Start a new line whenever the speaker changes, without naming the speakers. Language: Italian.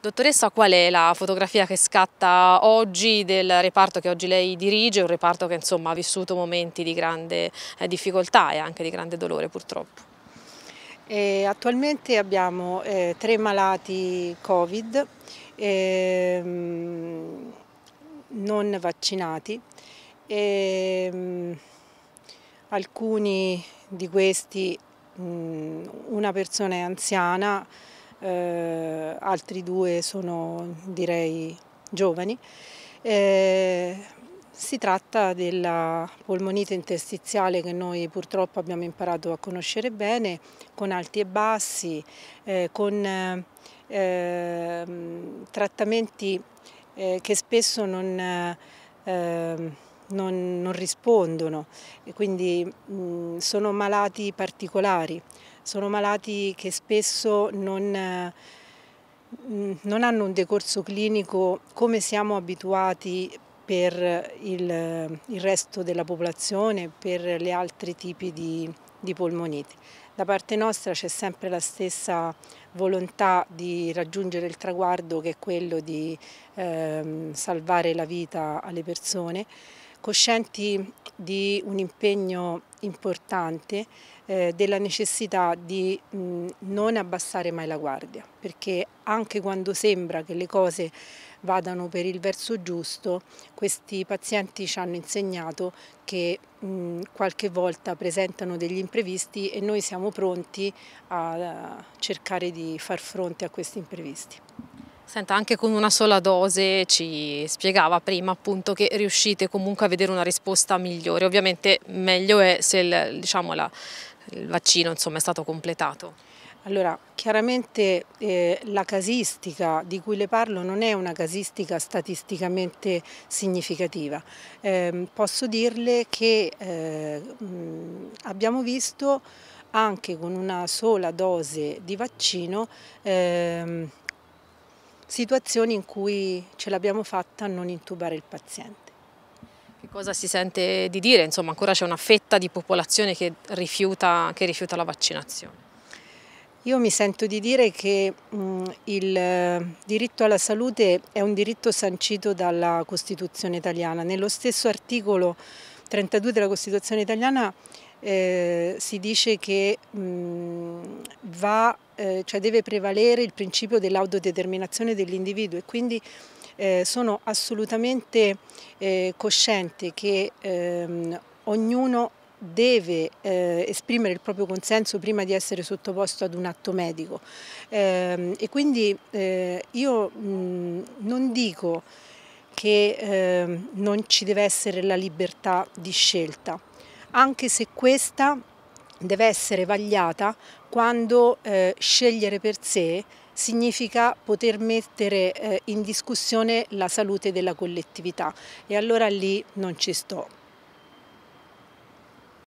Dottoressa, qual è la fotografia che scatta oggi del reparto che oggi lei dirige, un reparto che insomma, ha vissuto momenti di grande eh, difficoltà e anche di grande dolore purtroppo?
E eh, attualmente abbiamo eh, tre malati Covid ehm, non vaccinati, ehm, alcuni di questi mh, mm, una persona è anziana, eh, altri due sono direi giovani. Eh, si tratta della polmonite interstiziale che noi purtroppo abbiamo imparato a conoscere bene, con alti e bassi, eh, con eh, trattamenti eh, che spesso non, ehm, non, non rispondono, e quindi mh, sono malati particolari. Sono malati che spesso non, eh, non hanno un decorso clinico come siamo abituati per il, il, resto della popolazione, per gli altri tipi di, di polmoniti. Da parte nostra c'è sempre la stessa volontà di raggiungere il traguardo che è quello di ehm, salvare la vita alle persone coscienti di un impegno importante, eh, della necessità di mh, non abbassare mai la guardia, perché anche quando sembra che le cose vadano per il verso giusto, questi pazienti ci hanno insegnato che mh, qualche volta presentano degli imprevisti e noi siamo pronti a, a cercare di far fronte a questi imprevisti.
Senta, anche con una sola dose ci spiegava prima appunto che riuscite comunque a vedere una risposta migliore. Ovviamente meglio è se il, diciamo, la, il vaccino insomma, è stato completato.
Allora, chiaramente eh, la casistica di cui le parlo non è una casistica statisticamente significativa. Eh, posso dirle che eh, mm, abbiamo visto anche con una sola dose di vaccino ehm, situazioni in cui ce l'abbiamo fatta a non intubare il paziente.
Che cosa si sente di dire? Insomma, ancora c'è una fetta di popolazione che rifiuta, che rifiuta, la vaccinazione.
Io mi sento di dire che mh, mm, il eh, diritto alla salute è un diritto sancito dalla Costituzione italiana. Nello stesso articolo 32 della Costituzione italiana eh, si dice che mh, mm, va eh, cioè deve prevalere il principio dell'autodeterminazione dell'individuo e quindi eh, sono assolutamente eh, cosciente che ehm, ognuno deve eh, esprimere il proprio consenso prima di essere sottoposto ad un atto medico eh, e quindi eh, io mh, non dico che ehm, non ci deve essere la libertà di scelta, anche se questa deve essere vagliata quando eh, scegliere per sé significa poter mettere eh, in discussione la salute della collettività e allora lì non ci sto.